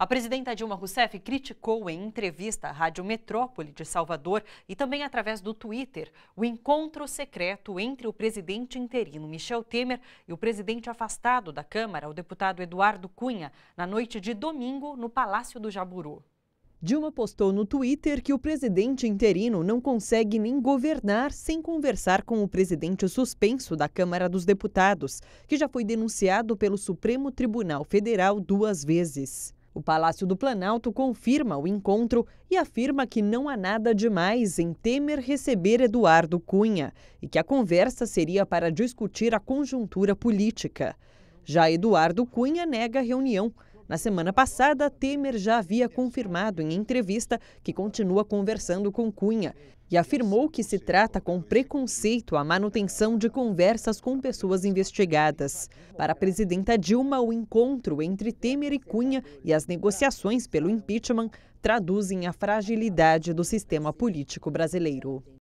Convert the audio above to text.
A presidenta Dilma Rousseff criticou em entrevista à Rádio Metrópole de Salvador e também através do Twitter o encontro secreto entre o presidente interino Michel Temer e o presidente afastado da Câmara, o deputado Eduardo Cunha, na noite de domingo no Palácio do Jaburu. Dilma postou no Twitter que o presidente interino não consegue nem governar sem conversar com o presidente suspenso da Câmara dos Deputados, que já foi denunciado pelo Supremo Tribunal Federal duas vezes. O Palácio do Planalto confirma o encontro e afirma que não há nada demais em Temer receber Eduardo Cunha e que a conversa seria para discutir a conjuntura política. Já Eduardo Cunha nega a reunião na semana passada, Temer já havia confirmado em entrevista que continua conversando com Cunha e afirmou que se trata com preconceito a manutenção de conversas com pessoas investigadas. Para a presidenta Dilma, o encontro entre Temer e Cunha e as negociações pelo impeachment traduzem a fragilidade do sistema político brasileiro.